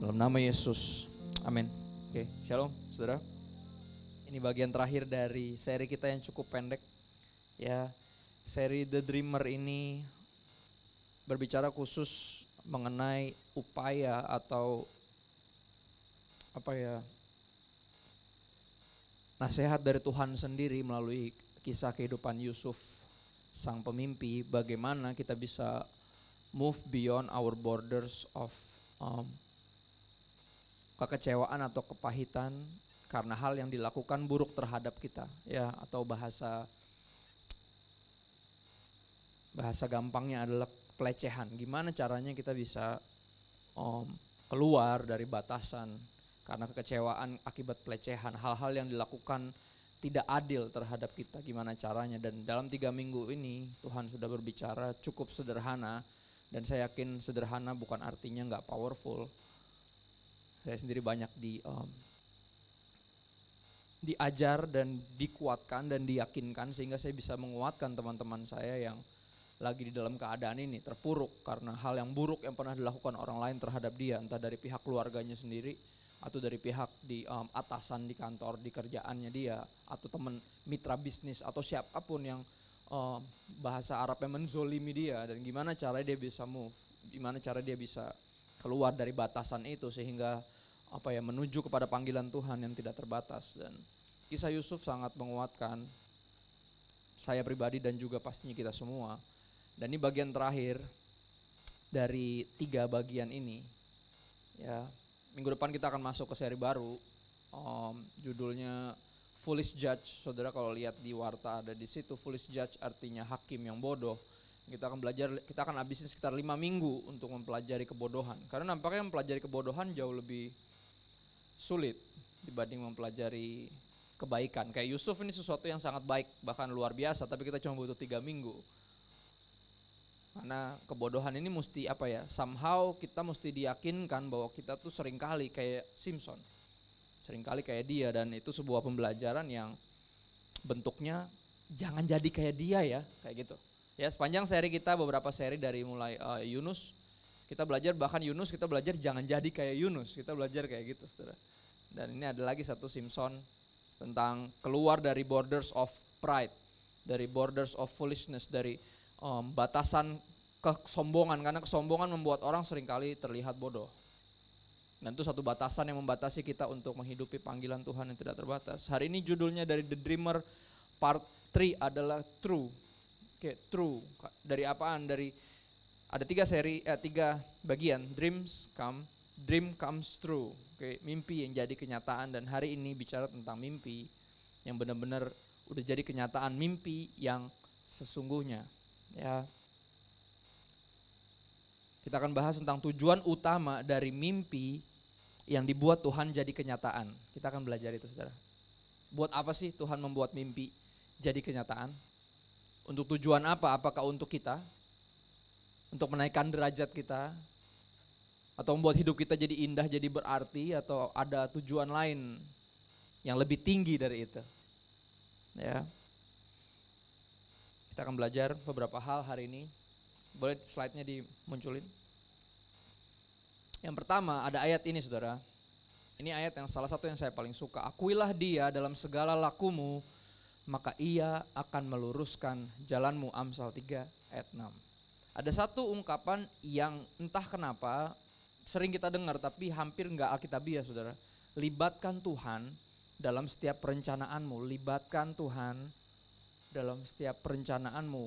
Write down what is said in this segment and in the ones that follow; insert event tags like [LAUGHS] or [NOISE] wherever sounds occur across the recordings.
Dalam nama Yesus. Amin. Oke, okay. shalom saudara. Ini bagian terakhir dari seri kita yang cukup pendek. Ya, seri The Dreamer ini berbicara khusus mengenai upaya atau apa ya nasihat dari Tuhan sendiri melalui kisah kehidupan Yusuf sang pemimpi bagaimana kita bisa move beyond our borders of um, kekecewaan atau kepahitan karena hal yang dilakukan buruk terhadap kita ya atau bahasa bahasa gampangnya adalah pelecehan. Gimana caranya kita bisa um, keluar dari batasan karena kekecewaan akibat pelecehan, hal-hal yang dilakukan tidak adil terhadap kita. Gimana caranya? Dan dalam tiga minggu ini Tuhan sudah berbicara cukup sederhana dan saya yakin sederhana bukan artinya nggak powerful, saya sendiri banyak di um, diajar dan dikuatkan dan diyakinkan sehingga saya bisa menguatkan teman-teman saya yang lagi di dalam keadaan ini terpuruk karena hal yang buruk yang pernah dilakukan orang lain terhadap dia entah dari pihak keluarganya sendiri atau dari pihak di um, atasan di kantor di kerjaannya dia atau teman mitra bisnis atau siapapun yang um, bahasa Arabnya menzolimi dia dan gimana caranya dia bisa move gimana cara dia bisa keluar dari batasan itu sehingga apa ya menuju kepada panggilan Tuhan yang tidak terbatas dan kisah Yusuf sangat menguatkan saya pribadi dan juga pastinya kita semua. Dan ini bagian terakhir dari tiga bagian ini. Ya, minggu depan kita akan masuk ke seri baru. Um, judulnya Foolish Judge. Saudara kalau lihat di warta ada di situ Foolish Judge artinya hakim yang bodoh. Kita akan belajar, kita akan habisin sekitar lima minggu untuk mempelajari kebodohan. Karena nampaknya mempelajari kebodohan jauh lebih sulit dibanding mempelajari kebaikan. Kayak Yusuf ini sesuatu yang sangat baik, bahkan luar biasa, tapi kita cuma butuh tiga minggu. Karena kebodohan ini mesti apa ya, somehow kita mesti diyakinkan bahwa kita tuh seringkali kayak Simpson. Seringkali kayak dia dan itu sebuah pembelajaran yang bentuknya jangan jadi kayak dia ya, kayak gitu. Ya sepanjang seri kita beberapa seri dari mulai uh, Yunus kita belajar bahkan Yunus kita belajar jangan jadi kayak Yunus. Kita belajar kayak gitu saudara. Dan ini ada lagi satu Simpson tentang keluar dari borders of pride, dari borders of foolishness, dari um, batasan kesombongan karena kesombongan membuat orang seringkali terlihat bodoh. Dan itu satu batasan yang membatasi kita untuk menghidupi panggilan Tuhan yang tidak terbatas. Hari ini judulnya dari The Dreamer part 3 adalah true. Oke, true. Dari apaan? Dari ada tiga seri, eh, tiga bagian, dreams come, dream comes true. Oke, mimpi yang jadi kenyataan dan hari ini bicara tentang mimpi yang benar-benar udah jadi kenyataan mimpi yang sesungguhnya. Ya. Kita akan bahas tentang tujuan utama dari mimpi yang dibuat Tuhan jadi kenyataan. Kita akan belajar itu Saudara. Buat apa sih Tuhan membuat mimpi jadi kenyataan? Untuk tujuan apa? Apakah untuk kita? untuk menaikkan derajat kita atau membuat hidup kita jadi indah, jadi berarti atau ada tujuan lain yang lebih tinggi dari itu. Ya. Kita akan belajar beberapa hal hari ini. Boleh slide-nya dimunculin? Yang pertama ada ayat ini saudara. Ini ayat yang salah satu yang saya paling suka. Akuilah dia dalam segala lakumu, maka ia akan meluruskan jalanmu. Amsal 3 ayat 6. Ada satu ungkapan yang entah kenapa sering kita dengar tapi hampir nggak alkitabiah saudara. Libatkan Tuhan dalam setiap perencanaanmu, libatkan Tuhan dalam setiap perencanaanmu.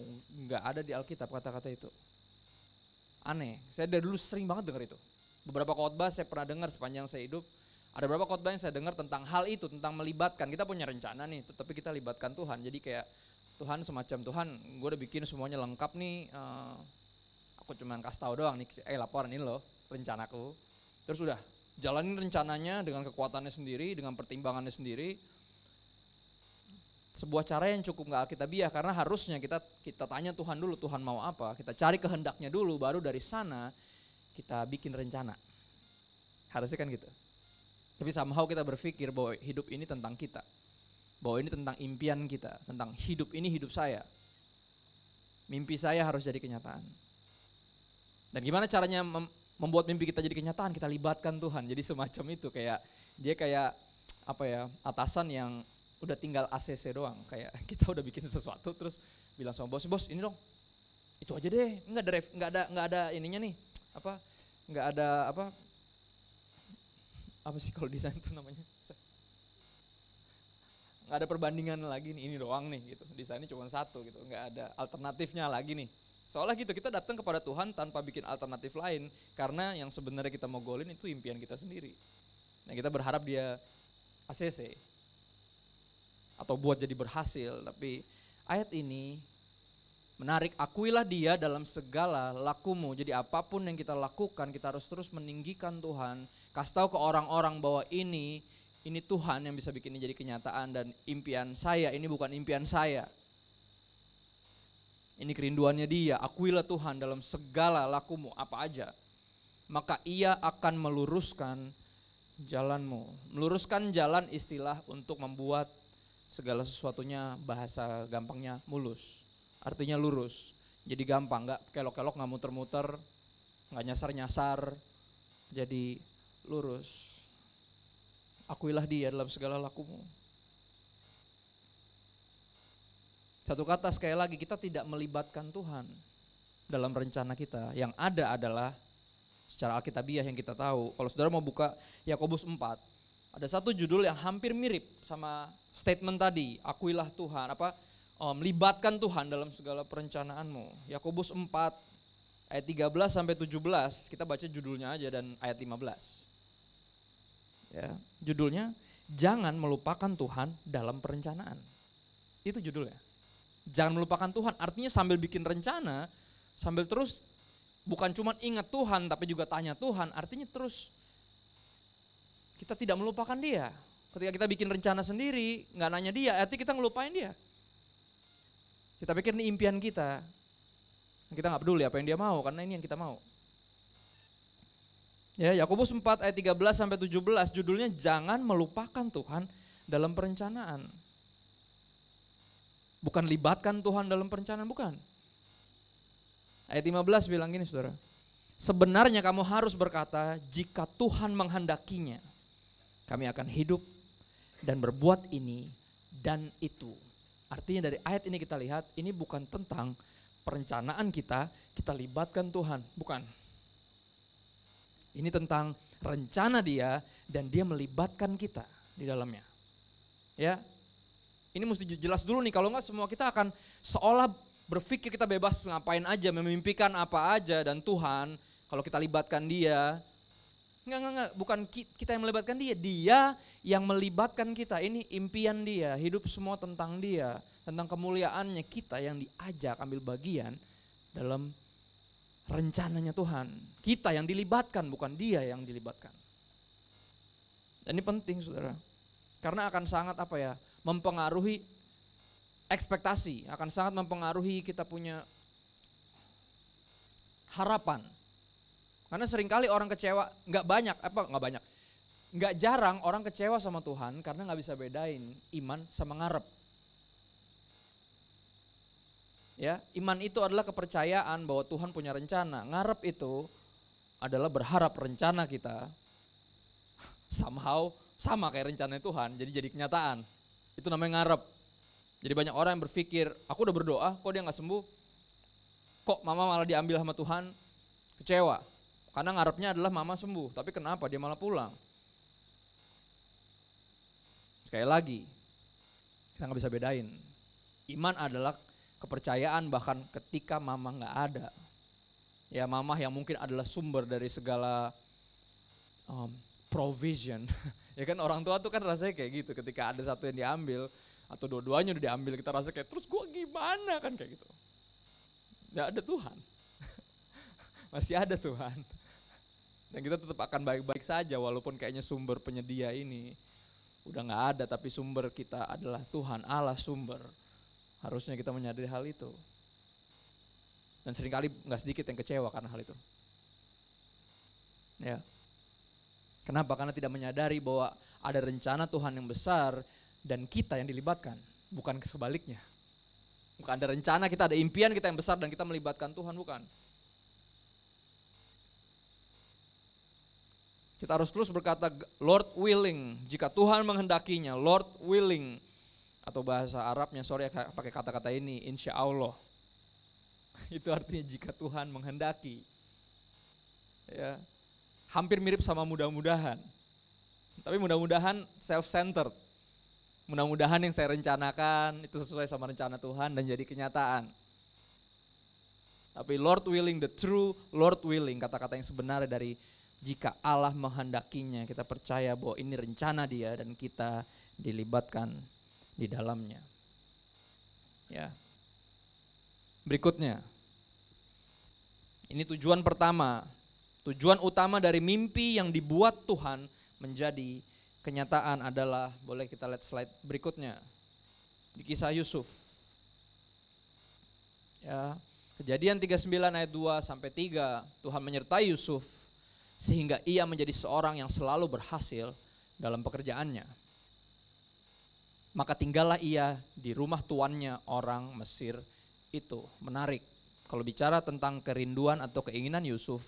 Nggak ada di Alkitab kata-kata itu. Aneh, saya dari dulu sering banget dengar itu. Beberapa khotbah saya pernah dengar sepanjang saya hidup, ada beberapa khotbah yang saya dengar tentang hal itu, tentang melibatkan. Kita punya rencana nih, tetapi kita libatkan Tuhan. Jadi kayak Tuhan semacam Tuhan gue udah bikin semuanya lengkap nih uh, aku cuman kasih tahu doang nih eh laporan ini loh rencanaku terus udah jalanin rencananya dengan kekuatannya sendiri dengan pertimbangannya sendiri sebuah cara yang cukup nggak alkitabiah karena harusnya kita kita tanya Tuhan dulu Tuhan mau apa kita cari kehendaknya dulu baru dari sana kita bikin rencana harusnya kan gitu tapi somehow kita berpikir bahwa hidup ini tentang kita bahwa ini tentang impian kita, tentang hidup ini hidup saya. Mimpi saya harus jadi kenyataan. Dan gimana caranya membuat mimpi kita jadi kenyataan? Kita libatkan Tuhan. Jadi semacam itu kayak dia kayak apa ya, atasan yang udah tinggal ACC doang. Kayak [LAUGHS] kita udah bikin sesuatu terus bilang sama bos, "Bos, ini dong." Itu aja deh. Enggak ada enggak ada enggak ada ininya nih. Apa? Enggak ada apa? Apa sih kalau desain itu namanya? nggak ada perbandingan lagi nih ini doang nih gitu desainnya cuma satu gitu nggak ada alternatifnya lagi nih soalnya gitu kita datang kepada Tuhan tanpa bikin alternatif lain karena yang sebenarnya kita mau golin itu impian kita sendiri nah kita berharap dia ACC atau buat jadi berhasil tapi ayat ini menarik akuilah dia dalam segala lakumu jadi apapun yang kita lakukan kita harus terus meninggikan Tuhan kasih tahu ke orang-orang bahwa ini ini Tuhan yang bisa bikin ini jadi kenyataan dan impian saya ini bukan impian saya. Ini kerinduannya dia, akuilah Tuhan dalam segala lakumu apa aja. Maka ia akan meluruskan jalanmu. Meluruskan jalan istilah untuk membuat segala sesuatunya bahasa gampangnya mulus. Artinya lurus. Jadi gampang, gak kelok-kelok, gak muter-muter, gak nyasar-nyasar. Jadi lurus. Akuilah dia dalam segala lakumu. Satu kata sekali lagi kita tidak melibatkan Tuhan dalam rencana kita. Yang ada adalah secara Alkitabiah yang kita tahu. Kalau saudara mau buka Yakobus 4, ada satu judul yang hampir mirip sama statement tadi, akuilah Tuhan, apa um, Tuhan dalam segala perencanaanmu. Yakobus 4 ayat 13 sampai 17, kita baca judulnya aja dan ayat 15 ya, judulnya jangan melupakan Tuhan dalam perencanaan. Itu judulnya. Jangan melupakan Tuhan, artinya sambil bikin rencana, sambil terus bukan cuma ingat Tuhan tapi juga tanya Tuhan, artinya terus kita tidak melupakan dia. Ketika kita bikin rencana sendiri, nggak nanya dia, artinya kita ngelupain dia. Kita pikir ini impian kita. Kita nggak peduli apa yang dia mau, karena ini yang kita mau. Ya, Yakobus 4 ayat 13 sampai 17 judulnya jangan melupakan Tuhan dalam perencanaan. Bukan libatkan Tuhan dalam perencanaan, bukan. Ayat 15 bilang gini Saudara. Sebenarnya kamu harus berkata, jika Tuhan menghendakinya, kami akan hidup dan berbuat ini dan itu. Artinya dari ayat ini kita lihat, ini bukan tentang perencanaan kita, kita libatkan Tuhan, bukan. Ini tentang rencana dia dan dia melibatkan kita di dalamnya. Ya, ini mesti jelas dulu nih, kalau enggak semua kita akan seolah berpikir kita bebas ngapain aja, memimpikan apa aja dan Tuhan kalau kita libatkan dia, enggak enggak, enggak. bukan kita yang melibatkan dia, dia yang melibatkan kita. Ini impian dia, hidup semua tentang dia, tentang kemuliaannya kita yang diajak ambil bagian dalam rencananya Tuhan. Kita yang dilibatkan, bukan dia yang dilibatkan. Dan ini penting saudara. Karena akan sangat apa ya, mempengaruhi ekspektasi. Akan sangat mempengaruhi kita punya harapan. Karena seringkali orang kecewa, nggak banyak, apa nggak banyak. Nggak jarang orang kecewa sama Tuhan karena nggak bisa bedain iman sama ngarep. Ya, iman itu adalah kepercayaan bahwa Tuhan punya rencana. Ngarep itu adalah berharap rencana kita somehow sama kayak rencana Tuhan, jadi jadi kenyataan. Itu namanya ngarep. Jadi banyak orang yang berpikir, aku udah berdoa, kok dia nggak sembuh? Kok mama malah diambil sama Tuhan? Kecewa. Karena ngarepnya adalah mama sembuh, tapi kenapa dia malah pulang? Sekali lagi, kita nggak bisa bedain. Iman adalah kepercayaan bahkan ketika mama nggak ada. Ya mama yang mungkin adalah sumber dari segala um, provision. [LAUGHS] ya kan orang tua tuh kan rasanya kayak gitu ketika ada satu yang diambil atau dua-duanya udah diambil kita rasa kayak terus gue gimana kan kayak gitu. Gak ada Tuhan. [LAUGHS] Masih ada Tuhan. Dan kita tetap akan baik-baik saja walaupun kayaknya sumber penyedia ini udah nggak ada tapi sumber kita adalah Tuhan Allah sumber Harusnya kita menyadari hal itu. Dan seringkali nggak sedikit yang kecewa karena hal itu. Ya. Kenapa? Karena tidak menyadari bahwa ada rencana Tuhan yang besar dan kita yang dilibatkan, bukan sebaliknya. Bukan ada rencana kita, ada impian kita yang besar dan kita melibatkan Tuhan, bukan. Kita harus terus berkata, Lord willing, jika Tuhan menghendakinya, Lord willing, atau bahasa Arabnya sorry pakai kata-kata ini insya Allah [LAUGHS] itu artinya jika Tuhan menghendaki ya hampir mirip sama mudah-mudahan tapi mudah-mudahan self-centered mudah-mudahan yang saya rencanakan itu sesuai sama rencana Tuhan dan jadi kenyataan tapi Lord willing the true Lord willing kata-kata yang sebenarnya dari jika Allah menghendakinya kita percaya bahwa ini rencana dia dan kita dilibatkan di dalamnya. Ya. Berikutnya. Ini tujuan pertama. Tujuan utama dari mimpi yang dibuat Tuhan menjadi kenyataan adalah boleh kita lihat slide berikutnya. Di kisah Yusuf. Ya. Kejadian 39 ayat 2 sampai 3, Tuhan menyertai Yusuf sehingga ia menjadi seorang yang selalu berhasil dalam pekerjaannya. Maka tinggallah ia di rumah tuannya orang Mesir itu. Menarik. Kalau bicara tentang kerinduan atau keinginan Yusuf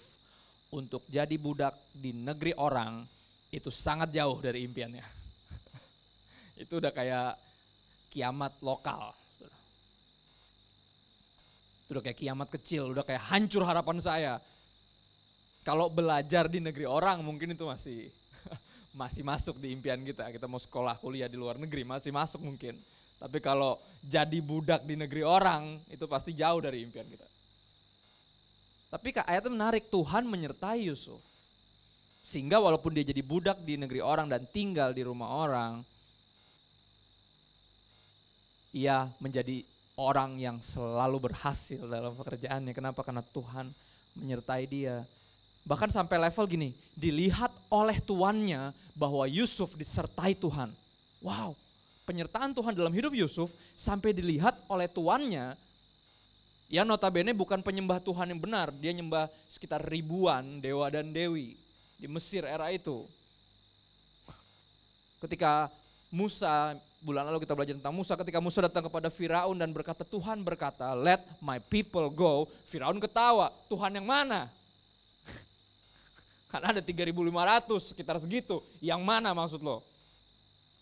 untuk jadi budak di negeri orang, itu sangat jauh dari impiannya. [LAUGHS] itu udah kayak kiamat lokal. Itu udah kayak kiamat kecil, udah kayak hancur harapan saya. Kalau belajar di negeri orang mungkin itu masih masih masuk di impian kita. Kita mau sekolah kuliah di luar negeri masih masuk mungkin. Tapi kalau jadi budak di negeri orang itu pasti jauh dari impian kita. Tapi itu menarik, Tuhan menyertai Yusuf. Sehingga walaupun dia jadi budak di negeri orang dan tinggal di rumah orang, ia menjadi orang yang selalu berhasil dalam pekerjaannya. Kenapa? Karena Tuhan menyertai dia. Bahkan sampai level gini, dilihat oleh tuannya bahwa Yusuf disertai Tuhan. Wow, penyertaan Tuhan dalam hidup Yusuf sampai dilihat oleh tuannya ya notabene bukan penyembah Tuhan yang benar, dia nyembah sekitar ribuan dewa dan dewi di Mesir era itu. Ketika Musa, bulan lalu kita belajar tentang Musa, ketika Musa datang kepada Firaun dan berkata, Tuhan berkata, let my people go. Firaun ketawa, Tuhan yang mana? Karena ada 3.500 sekitar segitu. Yang mana maksud lo?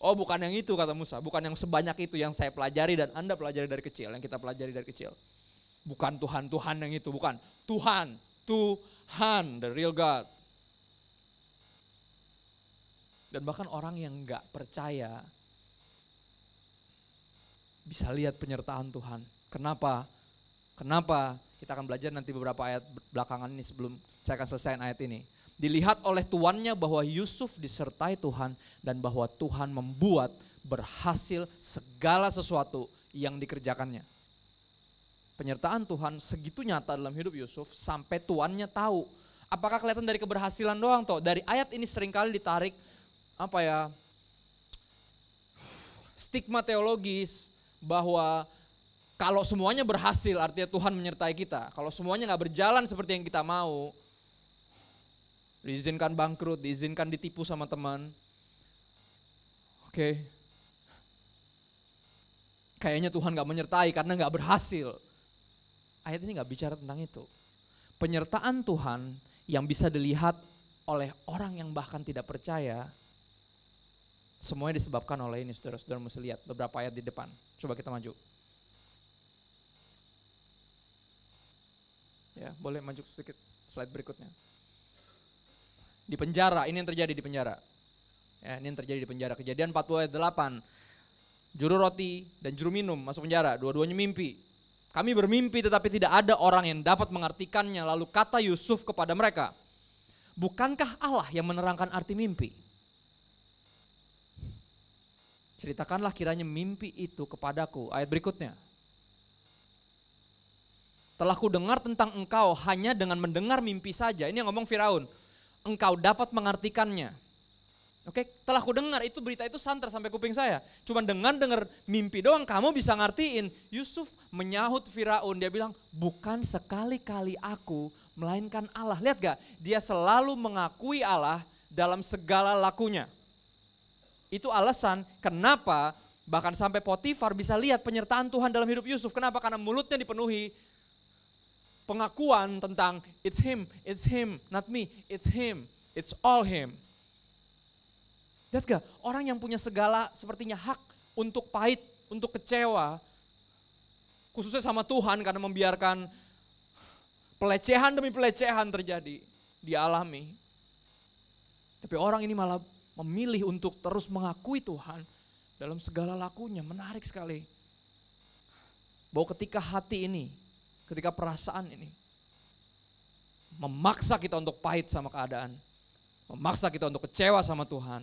Oh bukan yang itu kata Musa, bukan yang sebanyak itu yang saya pelajari dan Anda pelajari dari kecil, yang kita pelajari dari kecil. Bukan Tuhan-Tuhan yang itu, bukan. Tuhan, Tuhan, the real God. Dan bahkan orang yang gak percaya bisa lihat penyertaan Tuhan. Kenapa? Kenapa? Kita akan belajar nanti beberapa ayat belakangan ini sebelum saya akan selesaikan ayat ini. Dilihat oleh tuannya bahwa Yusuf disertai Tuhan dan bahwa Tuhan membuat berhasil segala sesuatu yang dikerjakannya. Penyertaan Tuhan segitu nyata dalam hidup Yusuf sampai tuannya tahu. Apakah kelihatan dari keberhasilan doang toh? Dari ayat ini seringkali ditarik apa ya? stigma teologis bahwa kalau semuanya berhasil artinya Tuhan menyertai kita. Kalau semuanya nggak berjalan seperti yang kita mau, diizinkan bangkrut, diizinkan ditipu sama teman. Oke. Okay. Kayaknya Tuhan gak menyertai karena gak berhasil. Ayat ini gak bicara tentang itu. Penyertaan Tuhan yang bisa dilihat oleh orang yang bahkan tidak percaya, semuanya disebabkan oleh ini. Saudara-saudara mesti lihat beberapa ayat di depan. Coba kita maju. Ya, boleh maju sedikit slide berikutnya. Di penjara, ini yang terjadi di penjara. Ya, ini yang terjadi di penjara. Kejadian 48. Juru roti dan juru minum masuk penjara, dua-duanya mimpi. Kami bermimpi tetapi tidak ada orang yang dapat mengartikannya. Lalu kata Yusuf kepada mereka, bukankah Allah yang menerangkan arti mimpi? Ceritakanlah kiranya mimpi itu kepadaku. Ayat berikutnya. Telah ku dengar tentang engkau hanya dengan mendengar mimpi saja. Ini yang ngomong Firaun engkau dapat mengartikannya. Oke, telah ku dengar itu berita itu santer sampai kuping saya. Cuman dengan dengar mimpi doang kamu bisa ngertiin. Yusuf menyahut Firaun, dia bilang, "Bukan sekali-kali aku, melainkan Allah." Lihat gak? Dia selalu mengakui Allah dalam segala lakunya. Itu alasan kenapa bahkan sampai Potifar bisa lihat penyertaan Tuhan dalam hidup Yusuf. Kenapa? Karena mulutnya dipenuhi pengakuan tentang it's him, it's him, not me, it's him, it's all him. Lihat gak, orang yang punya segala sepertinya hak untuk pahit, untuk kecewa, khususnya sama Tuhan karena membiarkan pelecehan demi pelecehan terjadi, dialami. Tapi orang ini malah memilih untuk terus mengakui Tuhan dalam segala lakunya, menarik sekali. Bahwa ketika hati ini ketika perasaan ini memaksa kita untuk pahit sama keadaan, memaksa kita untuk kecewa sama Tuhan.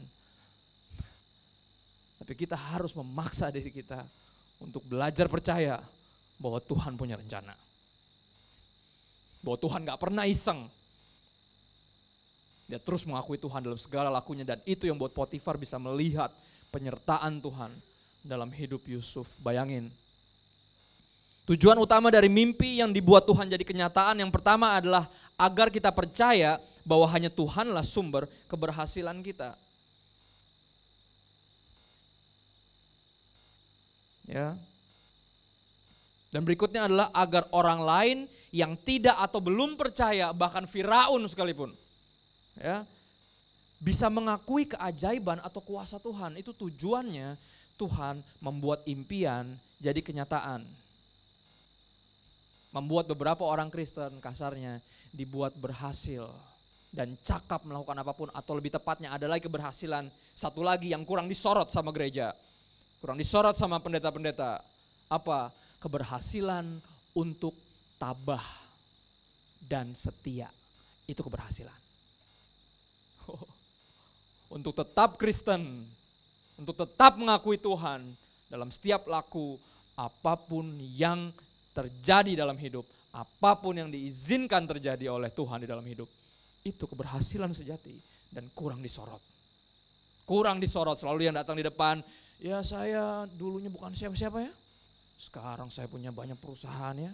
Tapi kita harus memaksa diri kita untuk belajar percaya bahwa Tuhan punya rencana. Bahwa Tuhan gak pernah iseng. Dia terus mengakui Tuhan dalam segala lakunya dan itu yang buat Potifar bisa melihat penyertaan Tuhan dalam hidup Yusuf. Bayangin, Tujuan utama dari mimpi yang dibuat Tuhan jadi kenyataan yang pertama adalah agar kita percaya bahwa hanya Tuhanlah sumber keberhasilan kita. Ya. Dan berikutnya adalah agar orang lain yang tidak atau belum percaya bahkan Firaun sekalipun ya bisa mengakui keajaiban atau kuasa Tuhan. Itu tujuannya Tuhan membuat impian jadi kenyataan membuat beberapa orang Kristen kasarnya dibuat berhasil dan cakap melakukan apapun atau lebih tepatnya ada lagi keberhasilan satu lagi yang kurang disorot sama gereja kurang disorot sama pendeta-pendeta apa keberhasilan untuk tabah dan setia itu keberhasilan [LAUGHS] untuk tetap Kristen untuk tetap mengakui Tuhan dalam setiap laku apapun yang terjadi dalam hidup, apapun yang diizinkan terjadi oleh Tuhan di dalam hidup, itu keberhasilan sejati dan kurang disorot. Kurang disorot, selalu yang datang di depan, ya saya dulunya bukan siapa-siapa ya. Sekarang saya punya banyak perusahaan ya.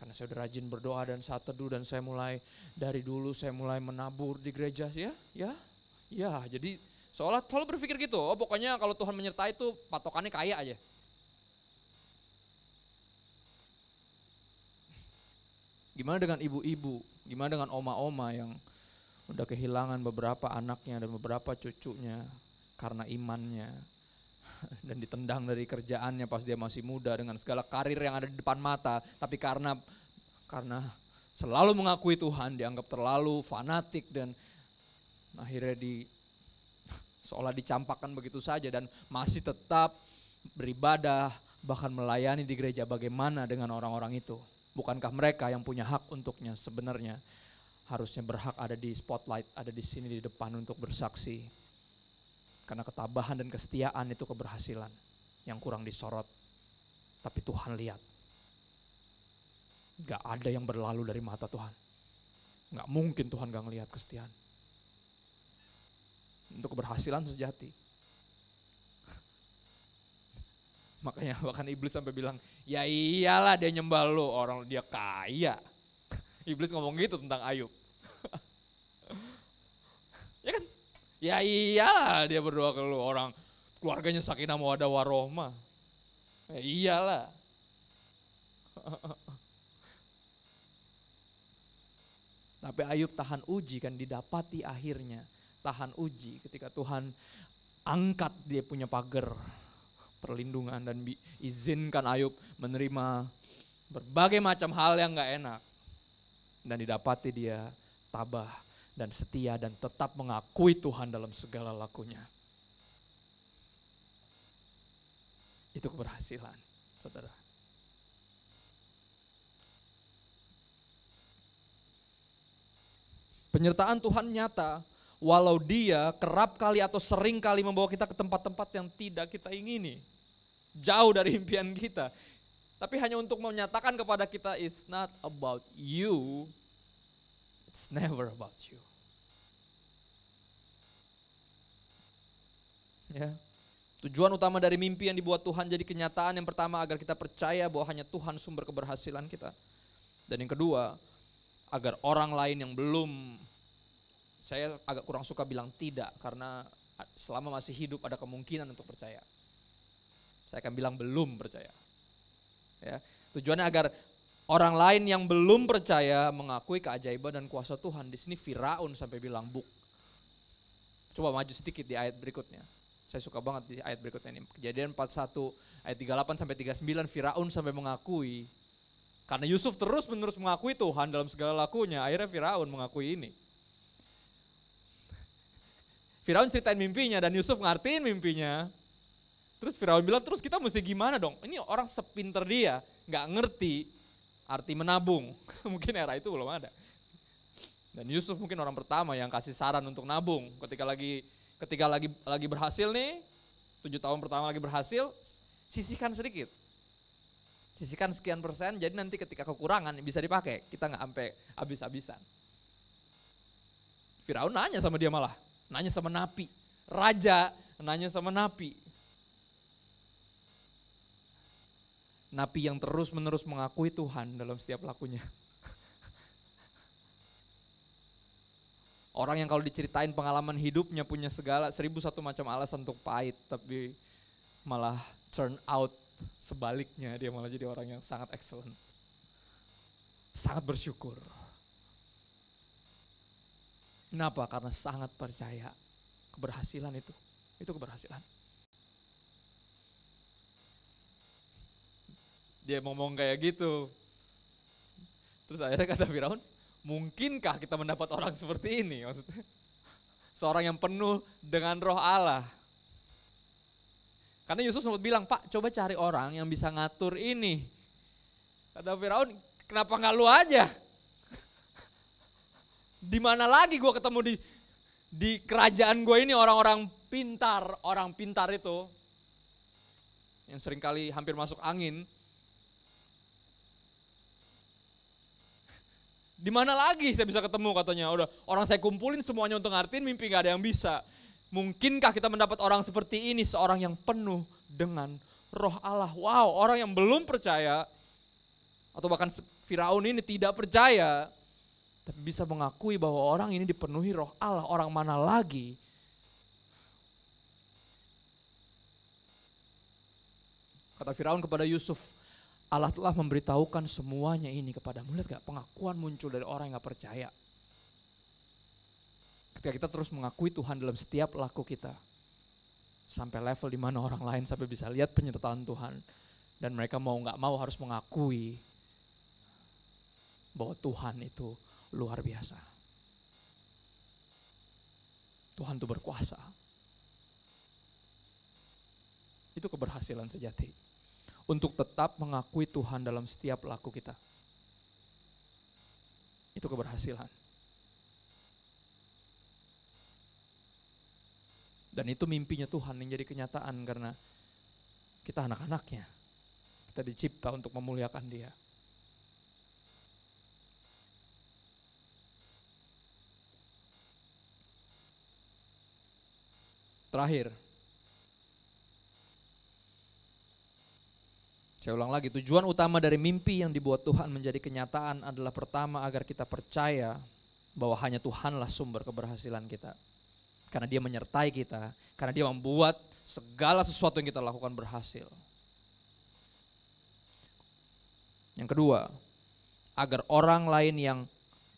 Karena saya udah rajin berdoa dan saat teduh dan saya mulai dari dulu saya mulai menabur di gereja ya, ya, ya. Jadi seolah selalu berpikir gitu, oh pokoknya kalau Tuhan menyertai itu patokannya kaya aja. Gimana dengan ibu-ibu? Gimana dengan oma-oma yang udah kehilangan beberapa anaknya dan beberapa cucunya karena imannya [LAUGHS] dan ditendang dari kerjaannya pas dia masih muda dengan segala karir yang ada di depan mata tapi karena karena selalu mengakui Tuhan dianggap terlalu fanatik dan akhirnya di [LAUGHS] seolah dicampakkan begitu saja dan masih tetap beribadah bahkan melayani di gereja bagaimana dengan orang-orang itu Bukankah mereka yang punya hak untuknya sebenarnya harusnya berhak ada di spotlight, ada di sini di depan untuk bersaksi. Karena ketabahan dan kesetiaan itu keberhasilan yang kurang disorot. Tapi Tuhan lihat. Gak ada yang berlalu dari mata Tuhan. Gak mungkin Tuhan gak ngelihat kesetiaan. Untuk keberhasilan sejati, Makanya bahkan iblis sampai bilang, ya iyalah dia nyembah lu, orang dia kaya. [LAUGHS] Iblis ngomong gitu tentang Ayub. [LAUGHS] ya kan? Ya iyalah dia berdoa ke lu, orang keluarganya sakinah mau ada warohmah. Ya iyalah. [LAUGHS] Tapi Ayub tahan uji kan didapati akhirnya. Tahan uji ketika Tuhan angkat dia punya pagar perlindungan dan izinkan Ayub menerima berbagai macam hal yang gak enak. Dan didapati dia tabah dan setia dan tetap mengakui Tuhan dalam segala lakunya. Itu keberhasilan, saudara. Penyertaan Tuhan nyata walau dia kerap kali atau sering kali membawa kita ke tempat-tempat yang tidak kita ingini. Jauh dari impian kita. Tapi hanya untuk menyatakan kepada kita, it's not about you, it's never about you. Ya. Tujuan utama dari mimpi yang dibuat Tuhan jadi kenyataan yang pertama agar kita percaya bahwa hanya Tuhan sumber keberhasilan kita. Dan yang kedua, agar orang lain yang belum saya agak kurang suka bilang tidak karena selama masih hidup ada kemungkinan untuk percaya. Saya akan bilang belum percaya. Ya, tujuannya agar orang lain yang belum percaya mengakui keajaiban dan kuasa Tuhan. Di sini Firaun sampai bilang buk. Coba maju sedikit di ayat berikutnya. Saya suka banget di ayat berikutnya ini. Kejadian 41 ayat 38 sampai 39 Firaun sampai mengakui karena Yusuf terus-menerus mengakui Tuhan dalam segala lakunya, akhirnya Firaun mengakui ini. Firaun ceritain mimpinya dan Yusuf ngartiin mimpinya. Terus Firaun bilang, terus kita mesti gimana dong? Ini orang sepinter dia, gak ngerti arti menabung. [LAUGHS] mungkin era itu belum ada. Dan Yusuf mungkin orang pertama yang kasih saran untuk nabung ketika lagi ketika lagi lagi berhasil nih, tujuh tahun pertama lagi berhasil, sisihkan sedikit. Sisihkan sekian persen, jadi nanti ketika kekurangan bisa dipakai. Kita nggak sampai habis-habisan. Firaun nanya sama dia malah, nanya sama napi. Raja nanya sama napi. Napi yang terus-menerus mengakui Tuhan dalam setiap lakunya. Orang yang kalau diceritain pengalaman hidupnya punya segala seribu satu macam alasan untuk pahit, tapi malah turn out sebaliknya dia malah jadi orang yang sangat excellent. Sangat bersyukur. Kenapa? Karena sangat percaya keberhasilan itu. Itu keberhasilan. Dia ngomong kayak gitu. Terus akhirnya kata Firaun, mungkinkah kita mendapat orang seperti ini? Maksudnya, seorang yang penuh dengan roh Allah. Karena Yusuf sempat bilang, Pak coba cari orang yang bisa ngatur ini. Kata Firaun, kenapa nggak lu aja? di mana lagi gue ketemu di di kerajaan gue ini orang-orang pintar, orang pintar itu yang sering kali hampir masuk angin. [LAUGHS] Di mana lagi saya bisa ketemu katanya? Udah orang saya kumpulin semuanya untuk ngartin, mimpi nggak ada yang bisa. Mungkinkah kita mendapat orang seperti ini, seorang yang penuh dengan roh Allah? Wow, orang yang belum percaya atau bahkan Firaun ini tidak percaya tapi bisa mengakui bahwa orang ini dipenuhi roh Allah, orang mana lagi Kata Firaun kepada Yusuf, Allah telah memberitahukan semuanya ini kepada Lihat gak pengakuan muncul dari orang yang gak percaya. Ketika kita terus mengakui Tuhan dalam setiap laku kita. Sampai level dimana orang lain sampai bisa lihat penyertaan Tuhan. Dan mereka mau gak mau harus mengakui bahwa Tuhan itu luar biasa. Tuhan itu berkuasa. Itu keberhasilan sejati. Untuk tetap mengakui Tuhan dalam setiap laku kita. Itu keberhasilan. Dan itu mimpinya Tuhan yang jadi kenyataan karena kita anak-anaknya. Kita dicipta untuk memuliakan dia. Terakhir. Saya ulang lagi, tujuan utama dari mimpi yang dibuat Tuhan menjadi kenyataan adalah pertama agar kita percaya bahwa hanya Tuhanlah sumber keberhasilan kita. Karena dia menyertai kita, karena dia membuat segala sesuatu yang kita lakukan berhasil. Yang kedua, agar orang lain yang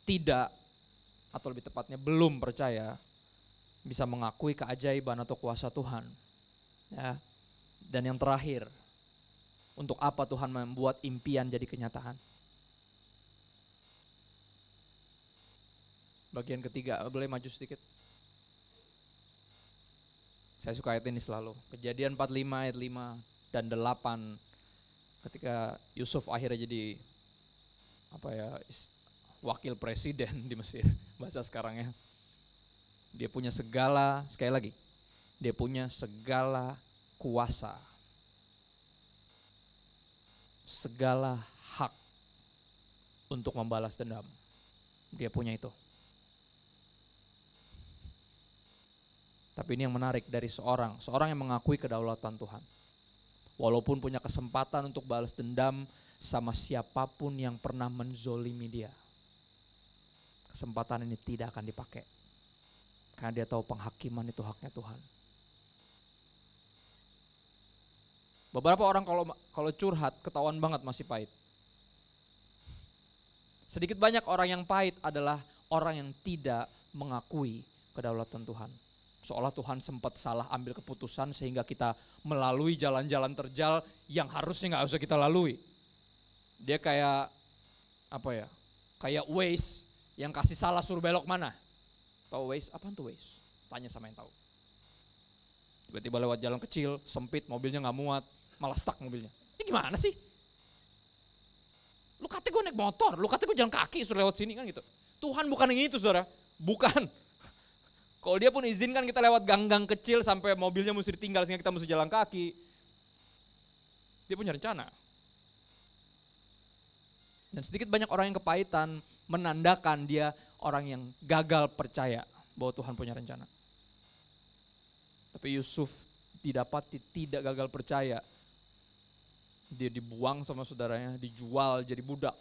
tidak atau lebih tepatnya belum percaya bisa mengakui keajaiban atau kuasa Tuhan. Ya. Dan yang terakhir, untuk apa Tuhan membuat impian jadi kenyataan? Bagian ketiga, boleh maju sedikit? Saya suka ayat ini selalu. Kejadian 45 ayat 5 dan 8 ketika Yusuf akhirnya jadi apa ya wakil presiden di Mesir [LAUGHS] bahasa sekarang ya dia punya segala, sekali lagi, dia punya segala kuasa. Segala hak untuk membalas dendam. Dia punya itu. Tapi ini yang menarik dari seorang, seorang yang mengakui kedaulatan Tuhan. Walaupun punya kesempatan untuk balas dendam sama siapapun yang pernah menzolimi dia. Kesempatan ini tidak akan dipakai. Karena dia tahu penghakiman itu haknya Tuhan. Beberapa orang kalau kalau curhat ketahuan banget masih pahit. Sedikit banyak orang yang pahit adalah orang yang tidak mengakui kedaulatan Tuhan. Seolah Tuhan sempat salah ambil keputusan sehingga kita melalui jalan-jalan terjal yang harusnya nggak usah kita lalui. Dia kayak apa ya? Kayak Waze yang kasih salah suruh belok mana. Tahu Waze? apa? tuh Waze? Tanya sama yang tahu. Tiba-tiba lewat jalan kecil, sempit, mobilnya nggak muat, malah stuck mobilnya. Ini gimana sih? Lu katanya gue naik motor, lu katanya gue jalan kaki suruh lewat sini kan gitu. Tuhan bukan yang itu saudara, bukan. [LAUGHS] Kalau dia pun izinkan kita lewat gang-gang kecil sampai mobilnya mesti ditinggal sehingga kita mesti jalan kaki. Dia punya rencana. Dan sedikit banyak orang yang kepahitan menandakan dia orang yang gagal percaya bahwa Tuhan punya rencana. Tapi Yusuf didapati tidak gagal percaya. Dia dibuang sama saudaranya, dijual jadi budak.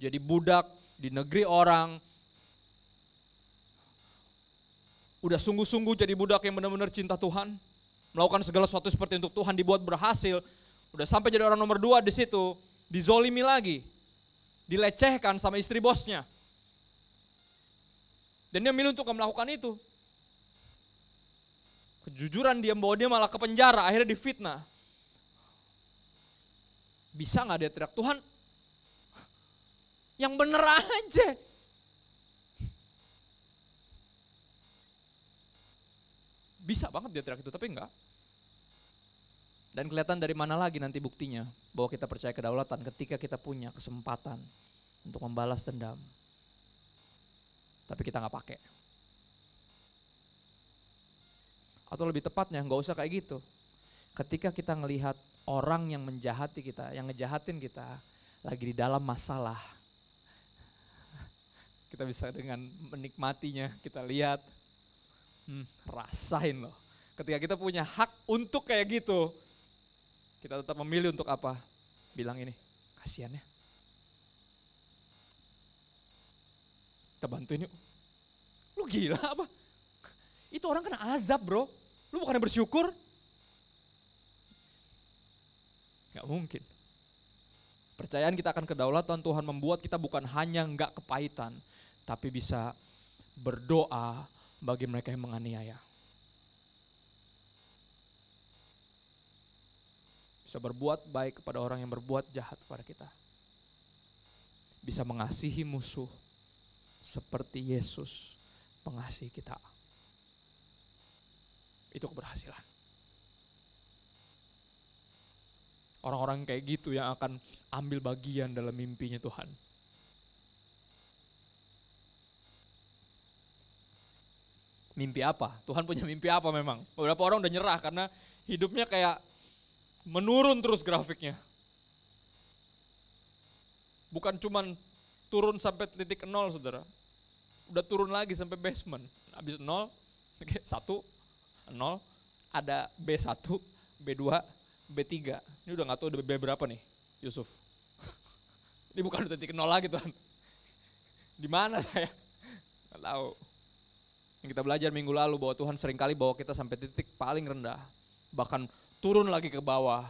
Jadi budak di negeri orang. Udah sungguh-sungguh jadi budak yang benar-benar cinta Tuhan. Melakukan segala sesuatu seperti untuk Tuhan dibuat berhasil. Udah sampai jadi orang nomor dua di situ. Dizolimi lagi. Dilecehkan sama istri bosnya dan dia milih untuk melakukan itu. Kejujuran dia membawa dia malah ke penjara, akhirnya difitnah. Bisa nggak dia teriak, Tuhan yang bener aja. Bisa banget dia teriak itu, tapi enggak. Dan kelihatan dari mana lagi nanti buktinya bahwa kita percaya kedaulatan ketika kita punya kesempatan untuk membalas dendam tapi kita nggak pakai. Atau lebih tepatnya nggak usah kayak gitu. Ketika kita ngelihat orang yang menjahati kita, yang ngejahatin kita lagi di dalam masalah, [LAUGHS] kita bisa dengan menikmatinya kita lihat, hmm, rasain loh. Ketika kita punya hak untuk kayak gitu, kita tetap memilih untuk apa? Bilang ini, kasihan ya, Kita bantuin yuk. Lu gila apa? Itu orang kena azab bro. Lu bukannya bersyukur. Gak mungkin. Percayaan kita akan kedaulatan Tuhan membuat kita bukan hanya nggak kepahitan, tapi bisa berdoa bagi mereka yang menganiaya. Bisa berbuat baik kepada orang yang berbuat jahat kepada kita. Bisa mengasihi musuh seperti Yesus pengasih kita. Itu keberhasilan. Orang-orang kayak gitu yang akan ambil bagian dalam mimpinya Tuhan. Mimpi apa? Tuhan punya mimpi apa memang? Beberapa orang udah nyerah karena hidupnya kayak menurun terus grafiknya. Bukan cuman turun sampai titik nol saudara. Udah turun lagi sampai basement. Habis nol, oke, satu, nol, ada B1, B2, B3. Ini udah nggak tahu udah B berapa nih Yusuf. [LAUGHS] Ini bukan udah titik nol lagi Tuhan. Di mana saya? Gak tahu. Yang kita belajar minggu lalu bahwa Tuhan seringkali bawa kita sampai titik paling rendah. Bahkan turun lagi ke bawah.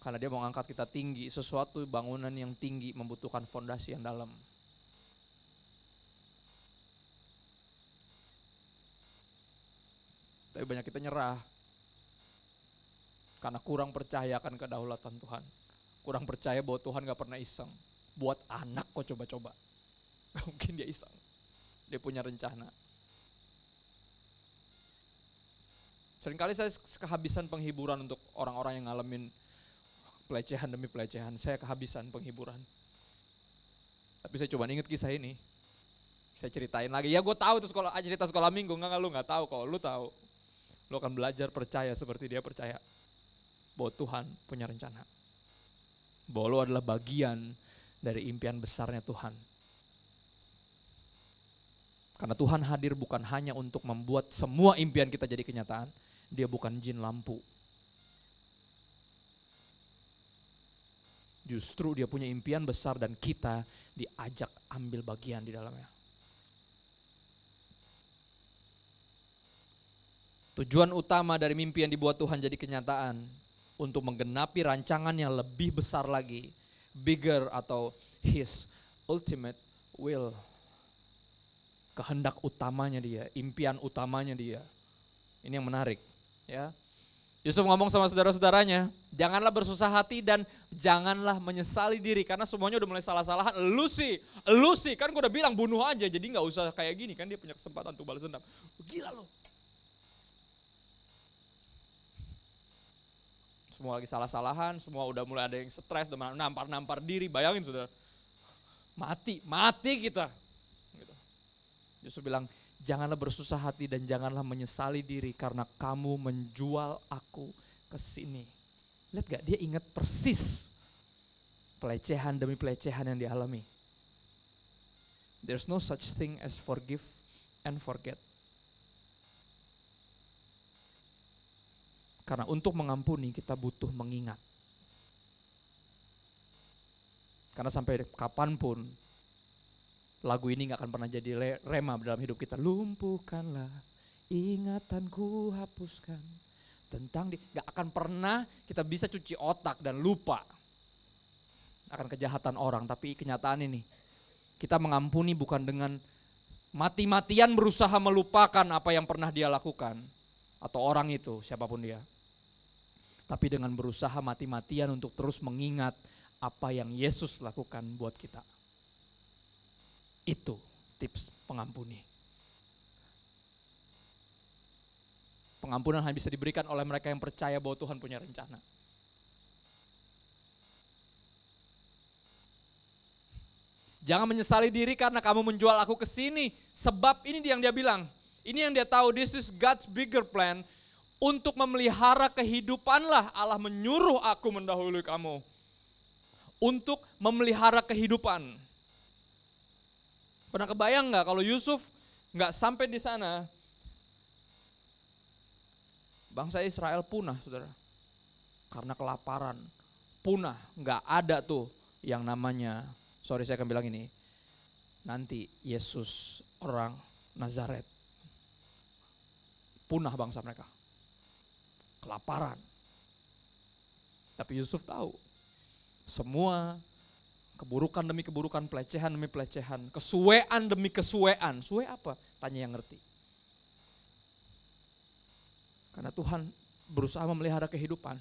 Karena dia mau angkat kita tinggi, sesuatu bangunan yang tinggi membutuhkan fondasi yang dalam. Tapi banyak kita nyerah. Karena kurang percaya akan kedaulatan Tuhan. Kurang percaya bahwa Tuhan gak pernah iseng. Buat anak kok coba-coba. [LAUGHS] Gak mungkin dia iseng. Dia punya rencana. Seringkali saya kehabisan penghiburan untuk orang-orang yang ngalamin pelecehan demi pelecehan. Saya kehabisan penghiburan. Tapi saya coba ingat kisah ini. Saya ceritain lagi. Ya gue tahu itu sekolah cerita sekolah minggu. Enggak, enggak lu nggak tahu kok. Lu tahu. Lo akan belajar percaya seperti dia percaya bahwa Tuhan punya rencana. Bahwa lo adalah bagian dari impian besarnya Tuhan. Karena Tuhan hadir bukan hanya untuk membuat semua impian kita jadi kenyataan. Dia bukan jin lampu. Justru dia punya impian besar dan kita diajak ambil bagian di dalamnya. Tujuan utama dari mimpi yang dibuat Tuhan jadi kenyataan untuk menggenapi rancangan yang lebih besar lagi, bigger atau his ultimate will. Kehendak utamanya dia, impian utamanya dia. Ini yang menarik, ya. Yusuf ngomong sama saudara-saudaranya, janganlah bersusah hati dan janganlah menyesali diri karena semuanya udah mulai salah-salahan. Lu sih, lu sih, kan gue udah bilang bunuh aja, jadi nggak usah kayak gini kan dia punya kesempatan untuk balas dendam. Gila loh, semua lagi salah-salahan, semua udah mulai ada yang stres, udah nampar-nampar diri, bayangin sudah Mati, mati kita. Gitu. bilang, janganlah bersusah hati dan janganlah menyesali diri karena kamu menjual aku ke sini. Lihat gak, dia ingat persis pelecehan demi pelecehan yang dialami. There's no such thing as forgive and forget. Karena untuk mengampuni kita butuh mengingat. Karena sampai kapanpun lagu ini gak akan pernah jadi rema dalam hidup kita. Lumpuhkanlah ingatanku hapuskan tentang di gak akan pernah kita bisa cuci otak dan lupa akan kejahatan orang. Tapi kenyataan ini kita mengampuni bukan dengan mati-matian berusaha melupakan apa yang pernah dia lakukan atau orang itu siapapun dia tapi dengan berusaha mati-matian untuk terus mengingat apa yang Yesus lakukan buat kita. Itu tips pengampuni. Pengampunan hanya bisa diberikan oleh mereka yang percaya bahwa Tuhan punya rencana. Jangan menyesali diri karena kamu menjual aku ke sini. Sebab ini yang dia bilang. Ini yang dia tahu, this is God's bigger plan untuk memelihara kehidupanlah Allah menyuruh aku mendahului kamu. Untuk memelihara kehidupan. Pernah kebayang nggak kalau Yusuf nggak sampai di sana, bangsa Israel punah, saudara. Karena kelaparan, punah, nggak ada tuh yang namanya, sorry saya akan bilang ini, nanti Yesus orang Nazaret. Punah bangsa mereka kelaparan. Tapi Yusuf tahu, semua keburukan demi keburukan, pelecehan demi pelecehan, kesuean demi kesuean. Sue apa? Tanya yang ngerti. Karena Tuhan berusaha memelihara kehidupan.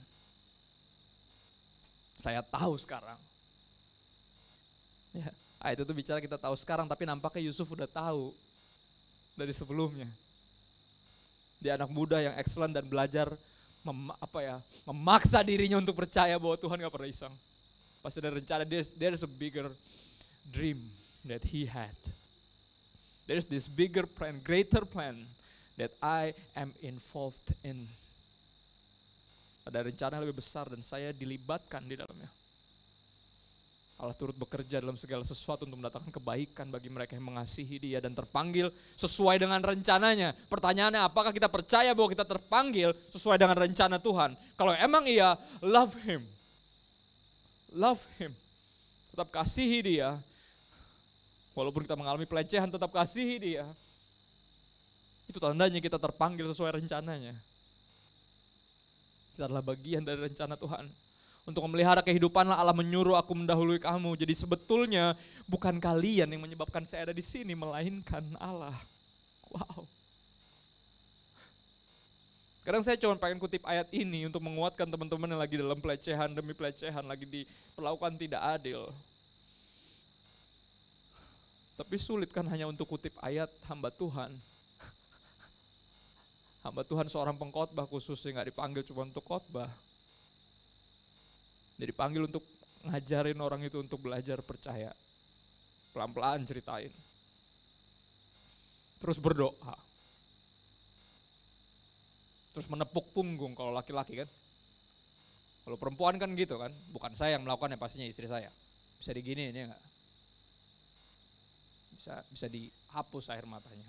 Saya tahu sekarang. Ya, itu bicara kita tahu sekarang, tapi nampaknya Yusuf udah tahu dari sebelumnya. Dia anak muda yang excellent dan belajar mem, apa ya memaksa dirinya untuk percaya bahwa Tuhan gak pernah iseng. Pas ada rencana. There's, there's a bigger dream that he had. There's this bigger plan, greater plan that I am involved in. Ada rencana lebih besar dan saya dilibatkan di dalamnya. Allah turut bekerja dalam segala sesuatu untuk mendatangkan kebaikan bagi mereka yang mengasihi dia dan terpanggil sesuai dengan rencananya. Pertanyaannya apakah kita percaya bahwa kita terpanggil sesuai dengan rencana Tuhan? Kalau emang iya, love him. Love him. Tetap kasihi dia. Walaupun kita mengalami pelecehan, tetap kasihi dia. Itu tandanya kita terpanggil sesuai rencananya. Kita adalah bagian dari rencana Tuhan untuk memelihara kehidupanlah Allah menyuruh aku mendahului kamu. Jadi sebetulnya bukan kalian yang menyebabkan saya ada di sini, melainkan Allah. Wow. Kadang saya cuma pengen kutip ayat ini untuk menguatkan teman-teman yang lagi dalam pelecehan demi pelecehan, lagi diperlakukan tidak adil. Tapi sulit kan hanya untuk kutip ayat hamba Tuhan. [LAUGHS] hamba Tuhan seorang pengkhotbah yang gak dipanggil cuma untuk khotbah jadi panggil untuk ngajarin orang itu untuk belajar percaya. Pelan-pelan ceritain. Terus berdoa. Terus menepuk punggung kalau laki-laki kan. Kalau perempuan kan gitu kan, bukan saya yang melakukan ya pastinya istri saya. Bisa digini ini enggak? Ya bisa bisa dihapus air matanya.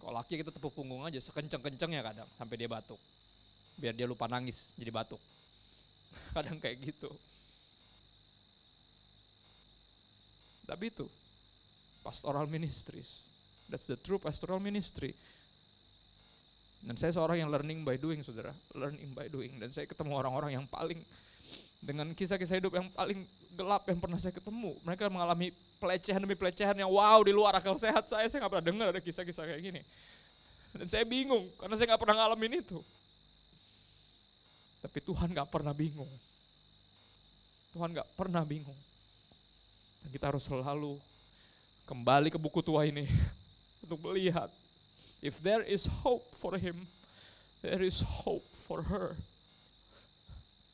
Kalau laki kita tepuk punggung aja sekenceng-kencengnya kadang sampai dia batuk biar dia lupa nangis jadi batuk. [LAUGHS] Kadang kayak gitu. Tapi itu pastoral ministries. That's the true pastoral ministry. Dan saya seorang yang learning by doing, saudara. Learning by doing. Dan saya ketemu orang-orang yang paling, dengan kisah-kisah hidup yang paling gelap yang pernah saya ketemu. Mereka mengalami pelecehan demi pelecehan yang wow di luar akal sehat saya. Saya nggak pernah dengar ada kisah-kisah kayak gini. Dan saya bingung, karena saya nggak pernah ngalamin itu. Tapi Tuhan gak pernah bingung. Tuhan gak pernah bingung. Dan kita harus selalu kembali ke buku tua ini [LAUGHS] untuk melihat if there is hope for him, there is hope for her.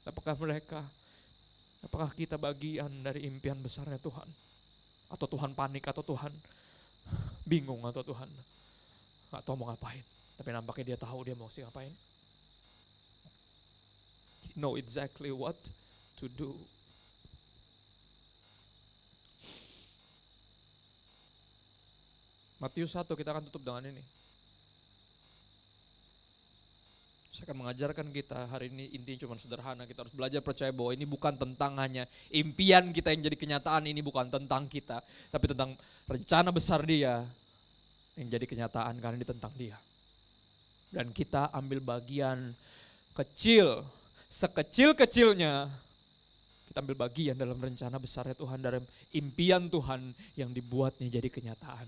Apakah mereka, apakah kita bagian dari impian besarnya Tuhan? Atau Tuhan panik, atau Tuhan bingung, atau Tuhan gak tahu mau ngapain. Tapi nampaknya dia tahu dia mau ngapain know exactly what to do. Matius 1 kita akan tutup dengan ini. Saya akan mengajarkan kita hari ini intinya cuma sederhana. Kita harus belajar percaya bahwa ini bukan tentang hanya impian kita yang jadi kenyataan. Ini bukan tentang kita. Tapi tentang rencana besar dia yang jadi kenyataan karena ini tentang dia. Dan kita ambil bagian kecil sekecil-kecilnya kita ambil bagian dalam rencana besarnya Tuhan dalam impian Tuhan yang dibuatnya jadi kenyataan.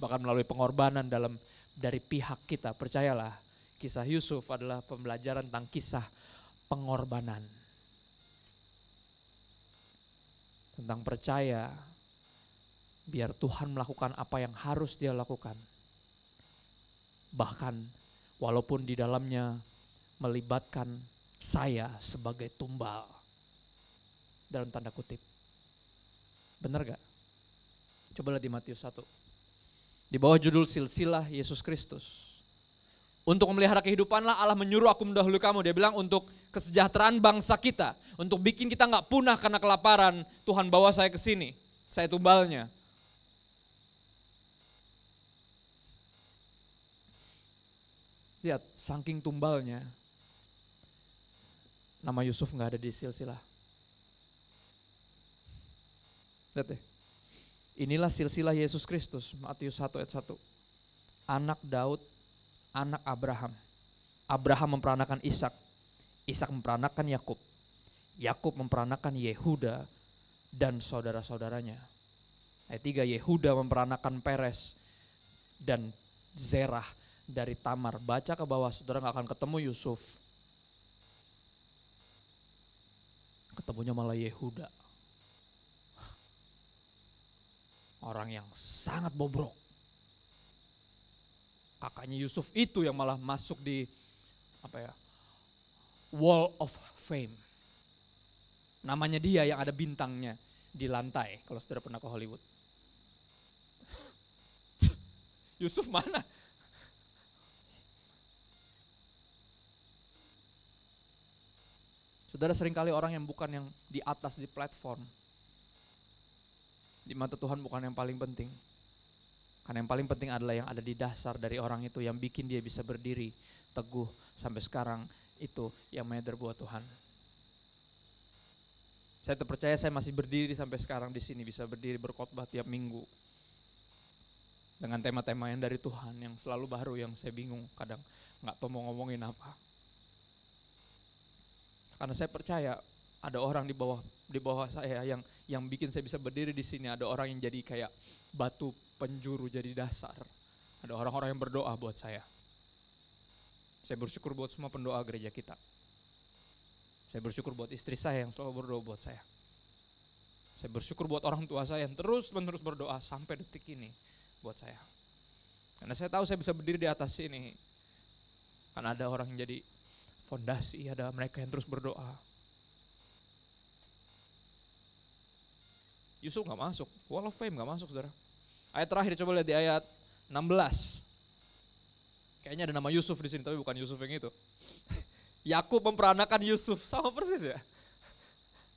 Bahkan melalui pengorbanan dalam dari pihak kita, percayalah, kisah Yusuf adalah pembelajaran tentang kisah pengorbanan. Tentang percaya biar Tuhan melakukan apa yang harus dia lakukan. Bahkan walaupun di dalamnya melibatkan saya sebagai tumbal. Dalam tanda kutip. Benar gak? Coba lihat di Matius 1. Di bawah judul silsilah Yesus Kristus. Untuk memelihara kehidupanlah Allah menyuruh aku mendahului kamu. Dia bilang untuk kesejahteraan bangsa kita. Untuk bikin kita nggak punah karena kelaparan. Tuhan bawa saya ke sini. Saya tumbalnya. Lihat, saking tumbalnya, nama Yusuf nggak ada di silsilah. Lihat deh. Inilah silsilah Yesus Kristus, Matius 1 ayat 1. Anak Daud, anak Abraham. Abraham memperanakan Ishak, Ishak memperanakan Yakub. Yakub memperanakan Yehuda dan saudara-saudaranya. Ayat 3 Yehuda memperanakan Peres dan Zerah dari Tamar. Baca ke bawah saudara nggak akan ketemu Yusuf ketemunya malah Yehuda. Orang yang sangat bobrok. Kakaknya Yusuf itu yang malah masuk di apa ya? Wall of Fame. Namanya dia yang ada bintangnya di lantai kalau sudah pernah ke Hollywood. [LAUGHS] Yusuf mana? Saudara seringkali orang yang bukan yang di atas di platform. Di mata Tuhan bukan yang paling penting. Karena yang paling penting adalah yang ada di dasar dari orang itu yang bikin dia bisa berdiri teguh sampai sekarang itu yang menyadar buat Tuhan. Saya terpercaya saya masih berdiri sampai sekarang di sini bisa berdiri berkhotbah tiap minggu dengan tema-tema yang dari Tuhan yang selalu baru yang saya bingung kadang nggak tahu mau ngomongin apa. Karena saya percaya ada orang di bawah di bawah saya yang yang bikin saya bisa berdiri di sini. Ada orang yang jadi kayak batu penjuru jadi dasar. Ada orang-orang yang berdoa buat saya. Saya bersyukur buat semua pendoa gereja kita. Saya bersyukur buat istri saya yang selalu berdoa buat saya. Saya bersyukur buat orang tua saya yang terus-menerus berdoa sampai detik ini buat saya. Karena saya tahu saya bisa berdiri di atas sini. Karena ada orang yang jadi fondasi, adalah mereka yang terus berdoa. Yusuf gak masuk, Wall of Fame gak masuk saudara. Ayat terakhir coba lihat di ayat 16. Kayaknya ada nama Yusuf di sini tapi bukan Yusuf yang itu. [LAUGHS] Yakub memperanakan Yusuf sama persis ya.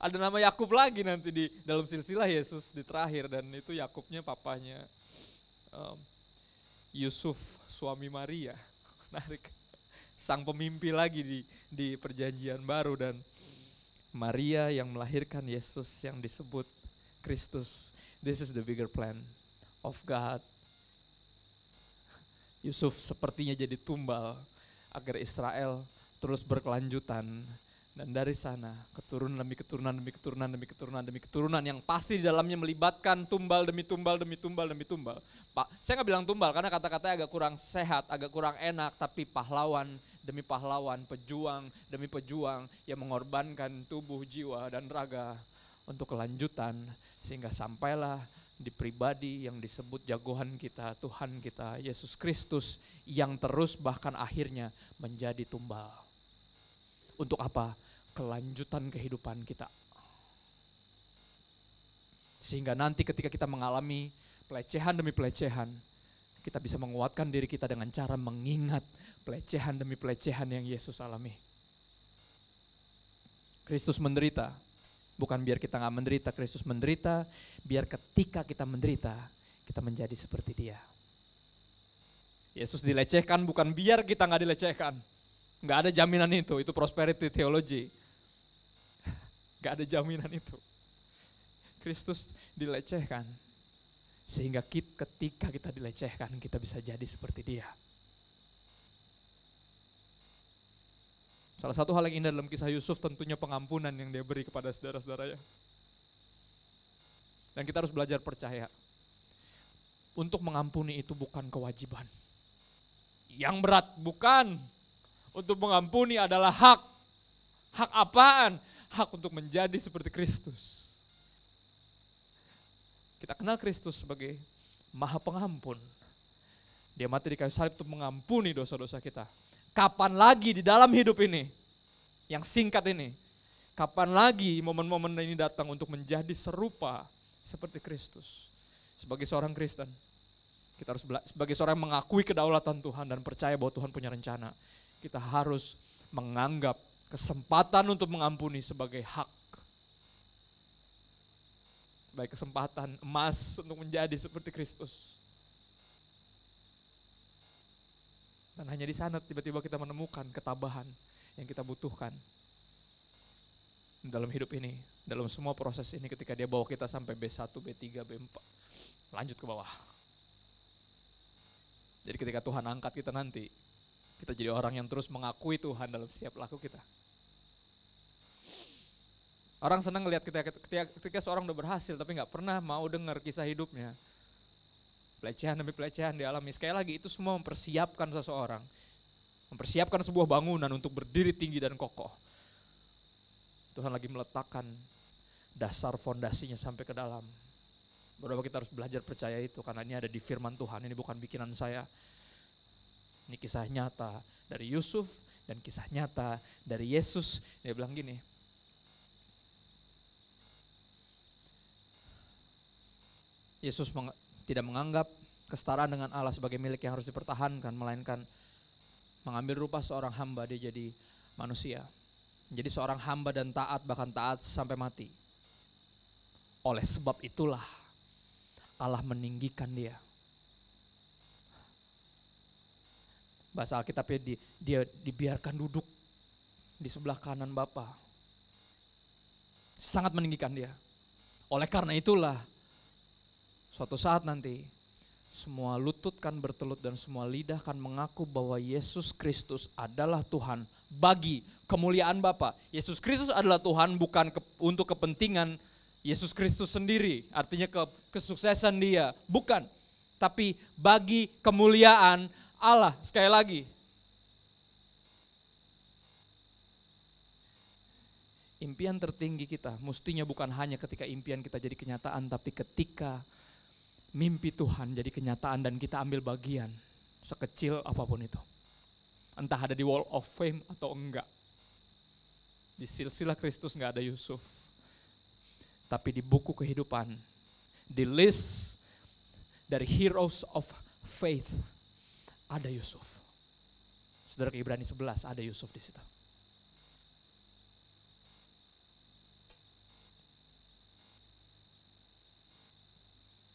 Ada nama Yakub lagi nanti di dalam silsilah Yesus di terakhir dan itu Yakubnya papanya um, Yusuf suami Maria. [LAUGHS] Menarik sang pemimpi lagi di di perjanjian baru dan Maria yang melahirkan Yesus yang disebut Kristus. This is the bigger plan of God. Yusuf sepertinya jadi tumbal agar Israel terus berkelanjutan dan dari sana keturunan demi keturunan demi keturunan demi keturunan demi keturunan yang pasti di dalamnya melibatkan tumbal demi tumbal demi tumbal demi tumbal. Pak, saya nggak bilang tumbal karena kata-katanya agak kurang sehat, agak kurang enak, tapi pahlawan demi pahlawan, pejuang demi pejuang yang mengorbankan tubuh, jiwa, dan raga untuk kelanjutan sehingga sampailah di pribadi yang disebut jagoan kita, Tuhan kita, Yesus Kristus yang terus bahkan akhirnya menjadi tumbal. Untuk apa? Kelanjutan kehidupan kita. Sehingga nanti ketika kita mengalami pelecehan demi pelecehan, kita bisa menguatkan diri kita dengan cara mengingat pelecehan demi pelecehan yang Yesus alami. Kristus menderita, bukan biar kita nggak menderita, Kristus menderita, biar ketika kita menderita, kita menjadi seperti dia. Yesus dilecehkan bukan biar kita nggak dilecehkan. Nggak ada jaminan itu, itu prosperity theology. [LAUGHS] Nggak ada jaminan itu. Kristus dilecehkan sehingga kita, ketika kita dilecehkan, kita bisa jadi seperti dia. Salah satu hal yang indah dalam kisah Yusuf tentunya pengampunan yang dia beri kepada saudara-saudaranya. Dan kita harus belajar percaya. Untuk mengampuni itu bukan kewajiban. Yang berat bukan. Untuk mengampuni adalah hak. Hak apaan? Hak untuk menjadi seperti Kristus. Kita kenal Kristus sebagai maha pengampun. Dia mati di kayu salib untuk mengampuni dosa-dosa kita. Kapan lagi di dalam hidup ini, yang singkat ini, kapan lagi momen-momen ini datang untuk menjadi serupa seperti Kristus. Sebagai seorang Kristen, kita harus sebagai seorang yang mengakui kedaulatan Tuhan dan percaya bahwa Tuhan punya rencana. Kita harus menganggap kesempatan untuk mengampuni sebagai hak baik kesempatan emas untuk menjadi seperti Kristus. Dan hanya di sana tiba-tiba kita menemukan ketabahan yang kita butuhkan dalam hidup ini, dalam semua proses ini ketika dia bawa kita sampai B1, B3, B4, lanjut ke bawah. Jadi ketika Tuhan angkat kita nanti, kita jadi orang yang terus mengakui Tuhan dalam setiap laku kita. Orang senang ngelihat ketika, ketika, ketika seorang udah berhasil tapi nggak pernah mau dengar kisah hidupnya. Pelecehan demi pelecehan dialami. Sekali lagi itu semua mempersiapkan seseorang. Mempersiapkan sebuah bangunan untuk berdiri tinggi dan kokoh. Tuhan lagi meletakkan dasar fondasinya sampai ke dalam. Berapa kita harus belajar percaya itu karena ini ada di firman Tuhan, ini bukan bikinan saya. Ini kisah nyata dari Yusuf dan kisah nyata dari Yesus. Dia bilang gini, Yesus meng tidak menganggap kesetaraan dengan Allah sebagai milik yang harus dipertahankan, melainkan mengambil rupa seorang hamba dia jadi manusia. Jadi seorang hamba dan taat bahkan taat sampai mati. Oleh sebab itulah Allah meninggikan dia. Bahasa Alkitabnya di, dia dibiarkan duduk di sebelah kanan Bapa. Sangat meninggikan dia. Oleh karena itulah Suatu saat nanti, semua lutut kan bertelut dan semua lidah kan mengaku bahwa Yesus Kristus adalah Tuhan bagi kemuliaan Bapa. Yesus Kristus adalah Tuhan bukan ke, untuk kepentingan Yesus Kristus sendiri, artinya ke, kesuksesan dia, bukan. Tapi bagi kemuliaan Allah, sekali lagi. Impian tertinggi kita mestinya bukan hanya ketika impian kita jadi kenyataan, tapi ketika mimpi Tuhan jadi kenyataan dan kita ambil bagian sekecil apapun itu. Entah ada di wall of fame atau enggak. Di silsilah Kristus enggak ada Yusuf. Tapi di buku kehidupan, di list dari heroes of faith ada Yusuf. Saudara ke Ibrani 11 ada Yusuf di situ.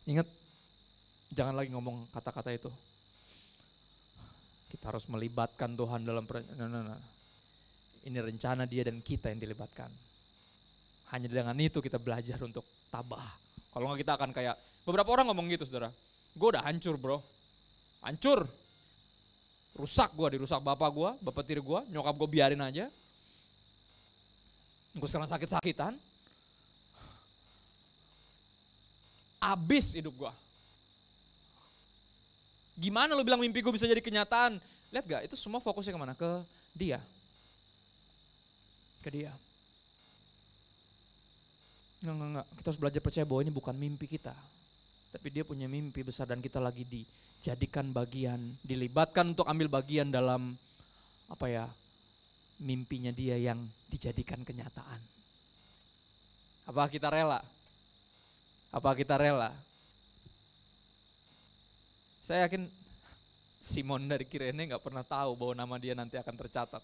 Ingat Jangan lagi ngomong kata-kata itu. Kita harus melibatkan Tuhan dalam no, no, no. Ini rencana dia dan kita yang dilibatkan. Hanya dengan itu kita belajar untuk tabah. Kalau nggak kita akan kayak beberapa orang ngomong gitu, saudara. Gue udah hancur, bro. Hancur. Rusak gue, dirusak bapak gue, bapak tiri gue, nyokap gue biarin aja. Gue sekarang sakit-sakitan. Abis hidup gue. Gimana lu bilang mimpi gue bisa jadi kenyataan? Lihat gak, itu semua fokusnya kemana? Ke dia. Ke dia. Enggak, enggak, enggak. Kita harus belajar percaya bahwa ini bukan mimpi kita. Tapi dia punya mimpi besar dan kita lagi dijadikan bagian, dilibatkan untuk ambil bagian dalam apa ya mimpinya dia yang dijadikan kenyataan. Apa kita rela? Apa kita rela? Saya yakin Simon dari Kirene nggak pernah tahu bahwa nama dia nanti akan tercatat.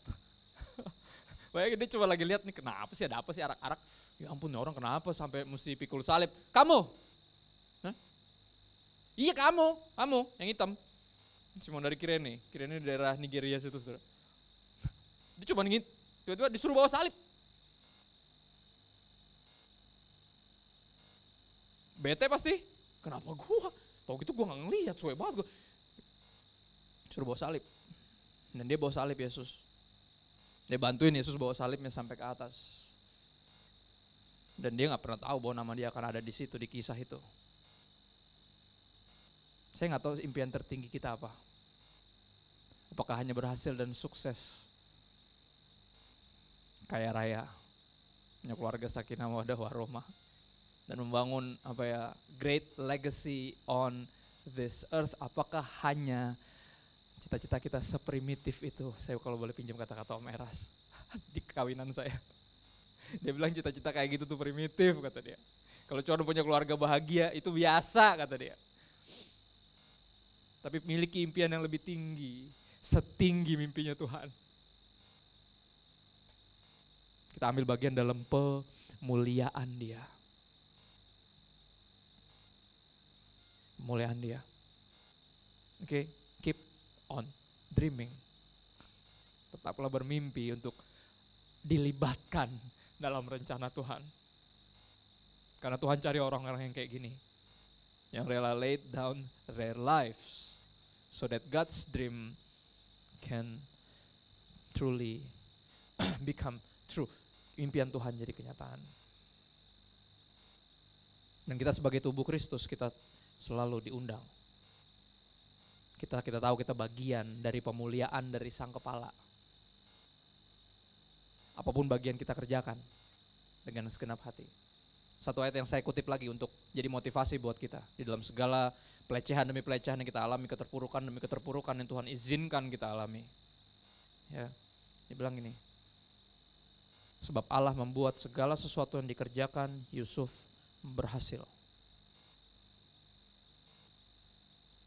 [LAUGHS] Bayangin dia coba lagi lihat nih kenapa sih ada apa sih arak-arak. Ya ampun ya orang kenapa sampai mesti pikul salib. Kamu. Hah? Iya kamu, kamu yang hitam. Simon dari Kirene, Kirene di daerah Nigeria situ saudara. [LAUGHS] Dia cuma ngit, tiba-tiba disuruh bawa salib. Bete pasti, kenapa gua? Tau gitu gue gak ngeliat, suwe banget gue. Suruh bawa salib. Dan dia bawa salib Yesus. Dia bantuin Yesus bawa salibnya sampai ke atas. Dan dia gak pernah tahu bahwa nama dia akan ada di situ, di kisah itu. Saya gak tahu impian tertinggi kita apa. Apakah hanya berhasil dan sukses. Kaya raya. Punya keluarga sakinah wadah warohmah dan membangun apa ya great legacy on this earth apakah hanya cita-cita kita seprimitif itu saya kalau boleh pinjam kata-kata Om Eras [LAUGHS] di kawinan saya dia bilang cita-cita kayak gitu tuh primitif kata dia kalau cowok punya keluarga bahagia itu biasa kata dia tapi miliki impian yang lebih tinggi setinggi mimpinya Tuhan kita ambil bagian dalam pemuliaan dia kemuliaan dia. Oke, okay? keep on dreaming. Tetaplah bermimpi untuk dilibatkan dalam rencana Tuhan. Karena Tuhan cari orang-orang yang kayak gini. Yang rela laid down their lives so that God's dream can truly [CLEARS THROAT] become true. Impian Tuhan jadi kenyataan. Dan kita sebagai tubuh Kristus, kita selalu diundang. Kita kita tahu kita bagian dari pemuliaan dari Sang Kepala. Apapun bagian kita kerjakan dengan segenap hati. Satu ayat yang saya kutip lagi untuk jadi motivasi buat kita di dalam segala pelecehan demi pelecehan yang kita alami, keterpurukan demi keterpurukan yang Tuhan izinkan kita alami. Ya. Dia bilang gini. Sebab Allah membuat segala sesuatu yang dikerjakan Yusuf berhasil.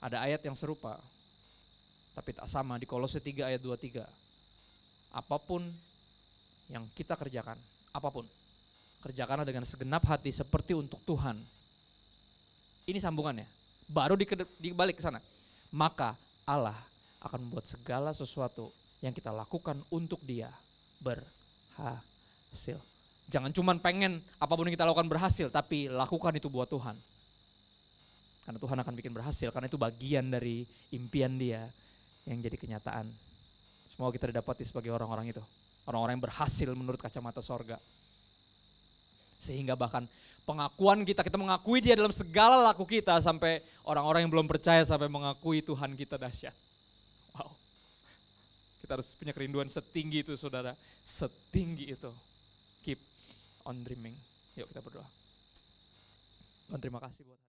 Ada ayat yang serupa, tapi tak sama di Kolose 3 ayat 23. Apapun yang kita kerjakan, apapun, kerjakanlah dengan segenap hati seperti untuk Tuhan. Ini sambungannya. Baru dibalik ke sana. Maka Allah akan membuat segala sesuatu yang kita lakukan untuk dia berhasil. Jangan cuma pengen apapun yang kita lakukan berhasil, tapi lakukan itu buat Tuhan. Karena Tuhan akan bikin berhasil, karena itu bagian dari impian dia yang jadi kenyataan. Semoga kita didapati sebagai orang-orang itu. Orang-orang yang berhasil menurut kacamata sorga. Sehingga bahkan pengakuan kita, kita mengakui dia dalam segala laku kita sampai orang-orang yang belum percaya sampai mengakui Tuhan kita dahsyat. Wow. Kita harus punya kerinduan setinggi itu saudara, setinggi itu. Keep on dreaming. Yuk kita berdoa. Tuhan terima kasih buat